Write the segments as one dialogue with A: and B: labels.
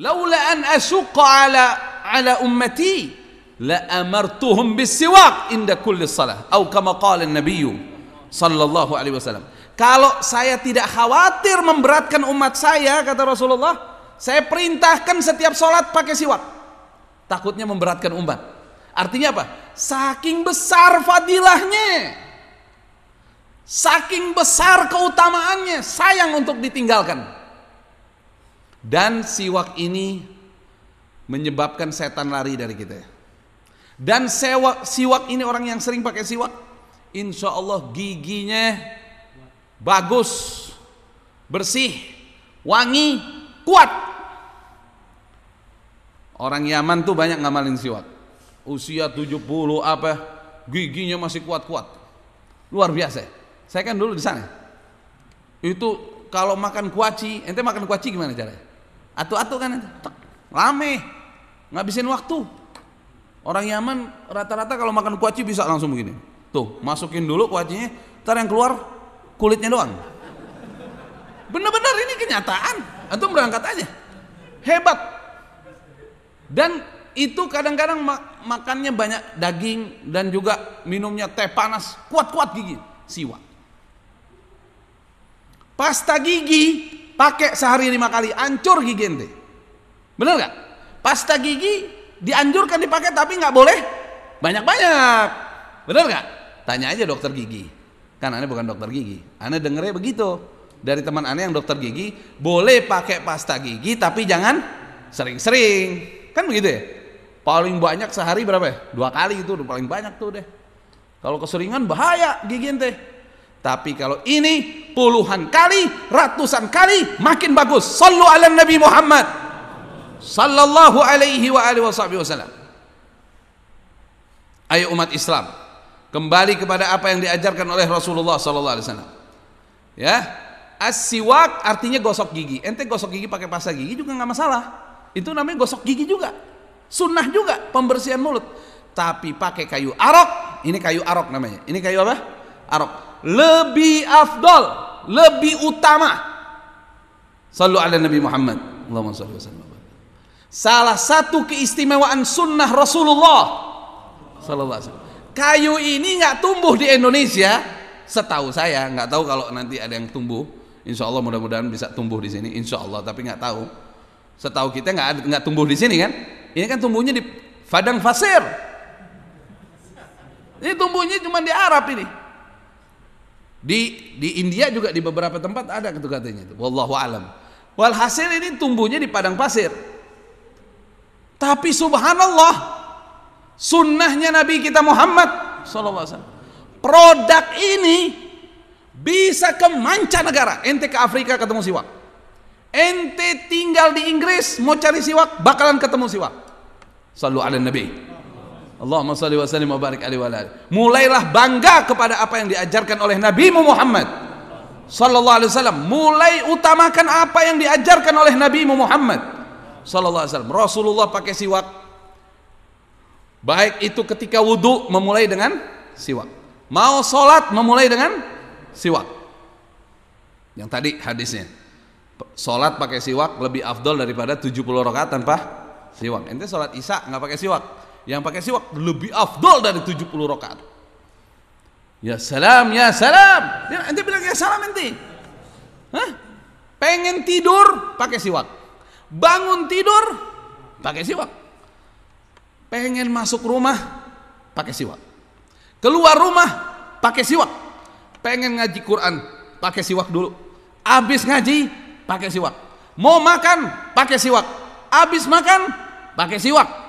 A: laula an asuqa ala ala ummati la amartuhum bisiwak inda kulli salah atau kama qala an-nabiy sallallahu alaihi kalau saya tidak khawatir memberatkan umat saya kata Rasulullah saya perintahkan setiap sholat pakai siwak takutnya memberatkan umat artinya apa saking besar fadilahnya saking besar keutamaannya sayang untuk ditinggalkan dan siwak ini menyebabkan setan lari dari kita. Dan sewak, siwak ini orang yang sering pakai siwak, insya Allah giginya bagus, bersih, wangi, kuat. Orang Yaman tuh banyak ngamalin siwak. Usia 70 apa, giginya masih kuat-kuat. Luar biasa. Saya kan dulu di sana. Itu kalau makan kuaci, ente makan kuaci gimana caranya? Atu-atu kan Tek, rame Ngabisin waktu. Orang Yaman rata-rata kalau makan kuaci bisa langsung begini. Tuh, masukin dulu kuacinya, ntar yang keluar kulitnya doang. bener-bener ini kenyataan. atau berangkat aja. Hebat. Dan itu kadang-kadang mak makannya banyak daging dan juga minumnya teh panas, kuat-kuat gigi, siwa. Pasta gigi Pakai sehari lima kali, ancur gigi ente. Bener nggak? Pasta gigi dianjurkan dipakai tapi nggak boleh banyak-banyak. Bener nggak? Tanya aja dokter gigi. Kan aneh bukan dokter gigi. Aneh dengernya begitu. Dari teman aneh yang dokter gigi, boleh pakai pasta gigi tapi jangan sering-sering. Kan begitu ya? Paling banyak sehari berapa ya? Dua kali itu udah paling banyak tuh deh. Kalau keseringan bahaya gigi ente. Tapi kalau ini puluhan kali, ratusan kali makin bagus. Sallu ala Nabi Muhammad sallallahu alaihi wa alihi wasallam. Ayo umat Islam, kembali kepada apa yang diajarkan oleh Rasulullah sallallahu alaihi wasallam. Ya. As-siwak artinya gosok gigi. Ente gosok gigi pakai pasta gigi juga nggak masalah. Itu namanya gosok gigi juga. Sunnah juga pembersihan mulut. Tapi pakai kayu arok, ini kayu arok namanya. Ini kayu apa? Arok lebih afdol, lebih utama. Sallu ada Nabi Muhammad. Allahumma salli Salah satu keistimewaan sunnah Rasulullah sallallahu alaihi Kayu ini nggak tumbuh di Indonesia, setahu saya nggak tahu kalau nanti ada yang tumbuh. Insya Allah mudah-mudahan bisa tumbuh di sini. Insya Allah tapi nggak tahu. Setahu kita nggak nggak tumbuh di sini kan? Ini kan tumbuhnya di padang pasir. Ini tumbuhnya cuma di Arab ini. Di di India juga di beberapa tempat ada itu katanya itu. Wallahu alam. Walhasil ini tumbuhnya di padang pasir. Tapi subhanallah sunnahnya Nabi kita Muhammad SAW. Produk ini bisa ke mancanegara. Ente ke Afrika ketemu siwak. Ente tinggal di Inggris mau cari siwak bakalan ketemu siwak. Sallu ala Nabi. Allahumma salli wa sallim wa barik alaihi wa alihi. Mulailah bangga kepada apa yang diajarkan oleh Nabi Muhammad sallallahu alaihi wasallam. Mulai utamakan apa yang diajarkan oleh Nabi Muhammad sallallahu alaihi wasallam. Rasulullah pakai siwak. Baik itu ketika wudhu memulai dengan siwak. Mau sholat memulai dengan siwak. Yang tadi hadisnya. Sholat pakai siwak lebih afdol daripada 70 rakaat tanpa siwak. Ente sholat isya nggak pakai siwak yang pakai siwak lebih afdol dari 70 rakaat ya salam ya salam Ya, nanti bilang ya salam nanti Hah? pengen tidur pakai siwak bangun tidur pakai siwak pengen masuk rumah pakai siwak keluar rumah pakai siwak pengen ngaji Quran pakai siwak dulu habis ngaji pakai siwak mau makan pakai siwak habis makan pakai siwak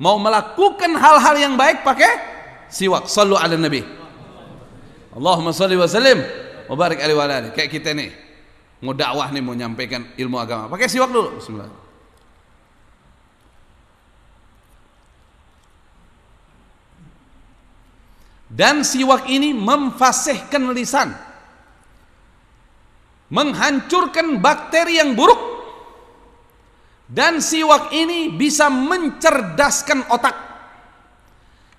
A: mau melakukan hal-hal yang baik pakai siwak sallu ala nabi Allahumma salli wa sallim mubarak alaihi wa alihi kayak kita nih mau dakwah nih mau nyampaikan ilmu agama pakai siwak dulu bismillah dan siwak ini memfasihkan lisan menghancurkan bakteri yang buruk dan siwak ini bisa mencerdaskan otak.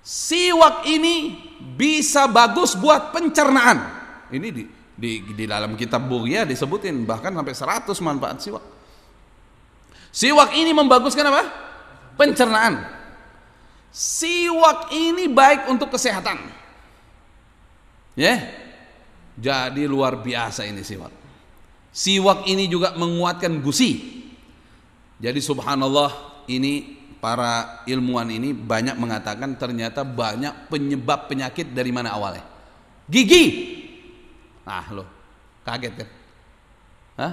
A: Siwak ini bisa bagus buat pencernaan. Ini di di, di dalam kitab Buria disebutin bahkan sampai 100 manfaat siwak. Siwak ini membaguskan apa? Pencernaan. Siwak ini baik untuk kesehatan. Ya. Yeah. Jadi luar biasa ini siwak. Siwak ini juga menguatkan gusi. Jadi subhanallah ini para ilmuwan ini banyak mengatakan ternyata banyak penyebab penyakit dari mana awalnya. Gigi. ah lo kaget kan? Hah?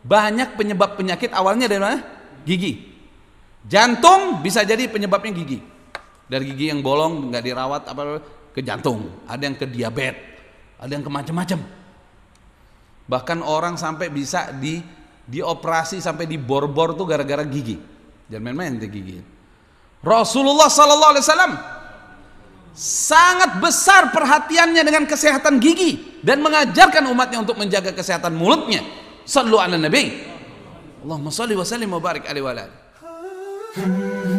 A: Banyak penyebab penyakit awalnya dari mana? Gigi. Jantung bisa jadi penyebabnya gigi. Dari gigi yang bolong nggak dirawat apa, apa ke jantung, ada yang ke diabetes, ada yang ke macam-macam. Bahkan orang sampai bisa di dioperasi sampai dibor-bor tuh gara-gara gigi. Jangan main-main tuh gigi. Rasulullah sallallahu alaihi wasallam sangat besar perhatiannya dengan kesehatan gigi dan mengajarkan umatnya untuk menjaga kesehatan mulutnya. Sallu ala nabi. Allahumma salli wa sallim wa alaihi wa